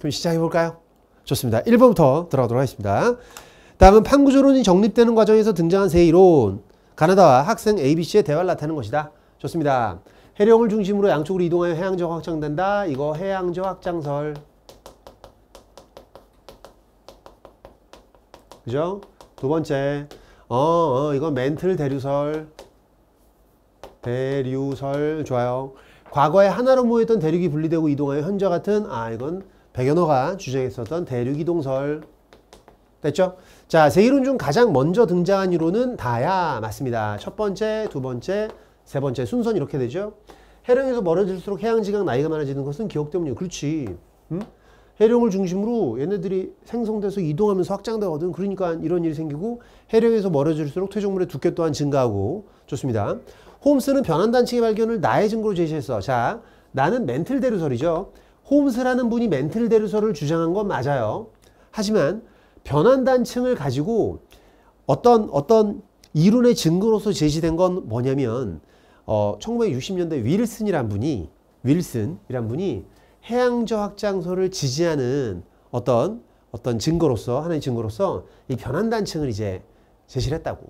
그럼 시작해 볼까요? 좋습니다. 1번부터 들어가도록 하겠습니다. 다음은 판구조론이 정립되는 과정에서 등장한 세 이론. 가나다와 학생 ABC의 대화를 나타내는 것이다. 좋습니다. 해령을 중심으로 양쪽으로 이동하여 해양적 확장된다. 이거 해양적 확장설. 그죠? 두 번째. 어, 어 이거 멘틀 대류설. 대류설. 좋아요. 과거에 하나로 모였던 대륙이 분리되고 이동하여 현재 같은 아 이건 백연호가 주장했었던 대륙이동설 됐죠? 자, 세이론 중 가장 먼저 등장한 이론은 다야 맞습니다. 첫 번째, 두 번째, 세 번째 순서는 이렇게 되죠. 해령에서 멀어질수록 해양지각 나이가 많아지는 것은 기억 때문이에요. 그렇지. 음? 해령을 중심으로 얘네들이 생성돼서 이동하면서 확장되거든. 그러니까 이런 일이 생기고 해령에서 멀어질수록 퇴적물의 두께 또한 증가하고 좋습니다. 홈스는 변환 단층의 발견을 나의 증거로 제시했어. 자, 나는 멘틀 대류설이죠. 홈스라는 분이 멘틀 대리소를 주장한 건 맞아요. 하지만 변환단층을 가지고 어떤 어떤 이론의 증거로서 제시된 건 뭐냐면 어, 1960년대 윌슨이란 분이 윌슨이란 분이 해양저학장소를 지지하는 어떤 어떤 증거로서 하나의 증거로서 이 변환단층을 이제 제시 했다고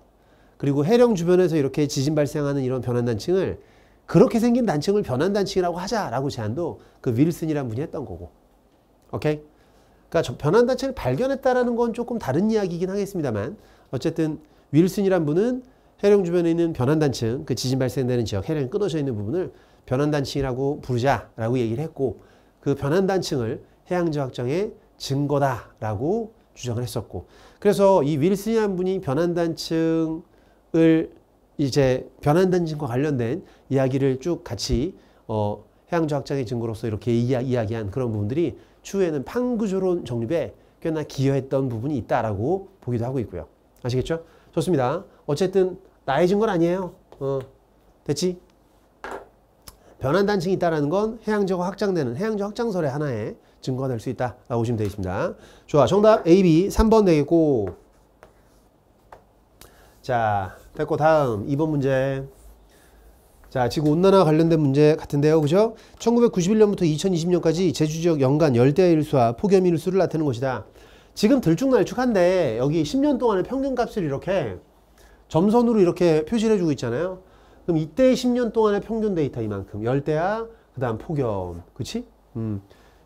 그리고 해령 주변에서 이렇게 지진 발생하는 이런 변환단층을 그렇게 생긴 단층을 변환 단층이라고 하자라고 제안도 그 윌슨이라는 분이 했던 거고. 오케이? 그러니까 변환 단층을 발견했다라는 건 조금 다른 이야기이긴 하겠습니다만 어쨌든 윌슨이란 분은 해령 주변에 있는 변환 단층, 그 지진 발생되는 지역 해령이 끊어져 있는 부분을 변환 단층이라고 부르자라고 얘기를 했고 그 변환 단층을 해양지 확정의 증거다라고 주장을 했었고 그래서 이 윌슨이란 분이 변환 단층을 이제 변환단진과 관련된 이야기를 쭉 같이 어, 해양조학장의 증거로서 이렇게 이야기, 한 그런 부분들이 추후에는 판구조론 정립에 꽤나 기여했던 부분이 있다라고 보기도 하고 있고요. 아시겠죠? 좋습니다. 어쨌든 나의 증거는 아니에요. 어, 됐지? 변환단층이 있다는 건 해양적 확장되는 해양적 확장설의 하나의 증거가 될 수 있다라고 보시면 되겠습니다. 좋아, 정답 A, B 3번 되겠고 자, 됐고 다음 2번 문제. 자, 지구 온난화 관련된 문제 같은데요. 그죠? 1991년부터 2020년까지 제주 지역 연간 열대 일수와 폭염 일수를 나타내는 것이다. 지금 들쭉날쭉한데 여기 10년 동안의 평균값을 이렇게 점선으로 이렇게 표시를 해주고 있잖아요. 그럼 이때 10년 동안의 평균 데이터 이만큼 열대야 그 다음 폭염 그치? 음.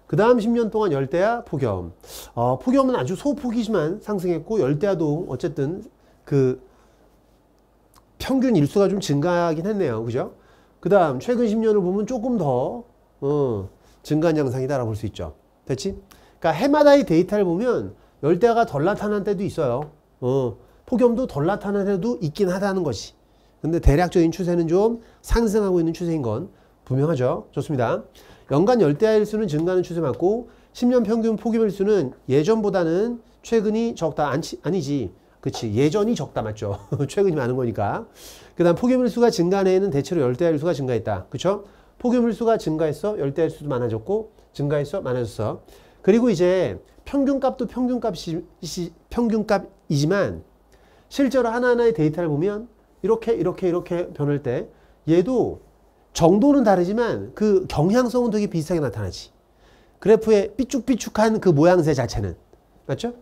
그 다음 10년 동안 열대야 폭염 어, 폭염은 아주 소폭이지만 상승했고 열대야도 어쨌든 그 평균 일수가 좀 증가하긴 했네요. 그죠? 그 다음 최근 10년을 보면 조금 더 어, 증가한 양상이다라고 볼 수 있죠. 됐지? 그니까 해마다의 데이터를 보면 열대가 덜 나타난 때도 있어요. 어, 폭염도 덜 나타난 때도 있긴 하다는 것이. 근데 대략적인 추세는 좀 상승하고 있는 추세인 건 분명하죠. 좋습니다. 연간 열대야일수는 증가하는 추세 맞고 10년 평균 폭염일수는 예전보다는 최근이 적다 아니지 그치 예전이 적다 맞죠 최근이 많은 거니까 그 다음 폭염일수가 증가한 해에는 대체로 열대야일수가 증가했다 그쵸 폭염일수가 증가했어 열대야일수도 많아졌고 증가했어 많아졌어 그리고 이제 평균값도 평균값이 평균값이지만 실제로 하나하나의 데이터를 보면 이렇게 이렇게 이렇게 변할 때 얘도 정도는 다르지만 그 경향성은 되게 비슷하게 나타나지 그래프의 삐쭉삐쭉한 그 모양새 자체는 맞죠?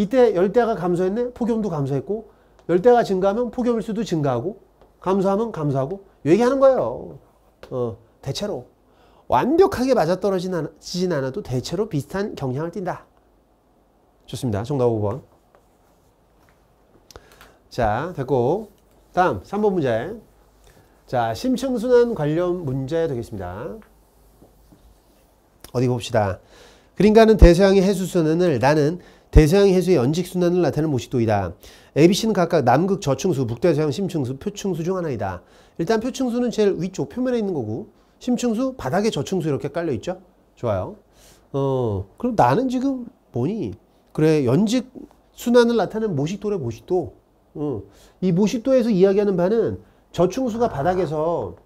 이때 열대가 감소했네? 폭염도 감소했고 열대가 증가하면 폭염일 수도 증가하고 감소하면 감소하고 얘기하는 거예요. 어, 대체로. 완벽하게 맞아떨어지진 않아, 도 대체로 비슷한 경향을 띈다. 좋습니다. 정답 5번. 자, 됐고. 다음 3번 문제. 자, 심층순환 관련 문제 되겠습니다. 어디 봅시다. 그린가는 대서양의 해수순환을 나는 대서양 해수의 연직순환을 나타내는 모시도이다 ABC는 각각 남극 저층수, 북대서양 심층수, 표층수 중 하나이다. 일단 표층수는 제일 위쪽 표면에 있는 거고 심층수, 바닥에 저층수 이렇게 깔려 있죠. 좋아요. 어, 그럼 나는 지금 뭐니? 그래, 연직 순환을 나타내는 모식도래 모식도. 어. 이 모식도에서 이야기하는 바는 저층수가 바닥에서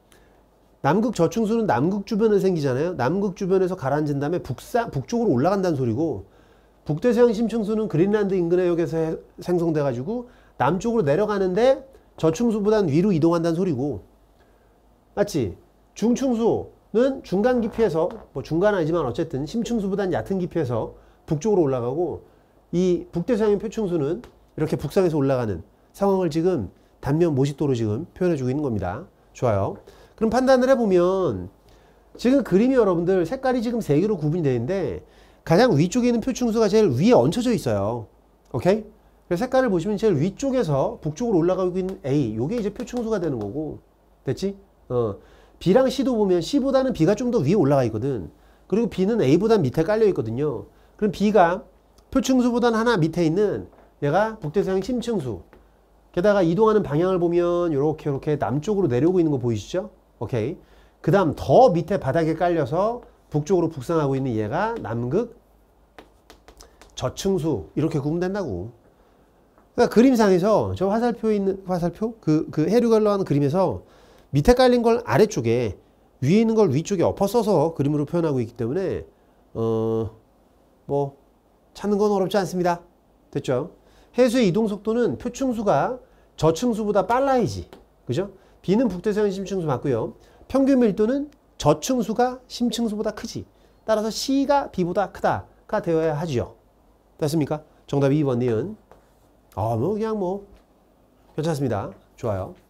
남극 저층수는 남극 주변에 생기잖아요. 남극 주변에서 가라앉은 다음에 북사, 북쪽으로 올라간다는 소리고 북대서양 심층수는 그린란드 인근의 역에서 생성돼 가지고 남쪽으로 내려가는데 저층수보다는 위로 이동한다는 소리고 맞지? 중층수는 중간 깊이에서 뭐 중간 아니지만 어쨌든 심층수보단 얕은 깊이에서 북쪽으로 올라가고 이 북대서양의 표층수는 이렇게 북상에서 올라가는 상황을 지금 단면 모식도로 지금 표현해주고 있는 겁니다. 좋아요. 그럼 판단을 해보면 지금 그림이 여러분들 색깔이 지금 세 개로 구분이 되는데 가장 위쪽에 있는 표층수가 제일 위에 얹혀져 있어요. 오케이? 그래서 색깔을 보시면 제일 위쪽에서 북쪽으로 올라가고 있는 A. 요게 이제 표층수가 되는 거고. 됐지? 어. B랑 C도 보면 C보다는 B가 좀 더 위에 올라가 있거든. 그리고 B는 A보다 밑에 깔려 있거든요. 그럼 B가 표층수보단 하나 밑에 있는 얘가 북대서양 심층수. 게다가 이동하는 방향을 보면 이렇게 이렇게 남쪽으로 내려오고 있는 거 보이시죠? 오케이. 그 다음 더 밑에 바닥에 깔려서 북쪽으로 북상하고 있는 얘가 남극 저층수 이렇게 구분된다고. 그러니까 그림상에서 저 화살표 있는 화살표 그 그 해류걸로 하는 그림에서 밑에 깔린 걸 아래쪽에 위에 있는 걸 위쪽에 엎어 써서 그림으로 표현하고 있기 때문에 어 뭐 찾는 건 어렵지 않습니다. 됐죠? 해수의 이동 속도는 표층수가 저층수보다 빨라야지. 그죠? B는 북대서양 심층수 맞고요. 평균 밀도는 저층수가 심층수보다 크지. 따라서 C가 B보다 크다가 되어야 하죠. 됐습니까? 정답 2번 니은. 어, 아, 뭐 그냥 뭐 괜찮습니다. 좋아요.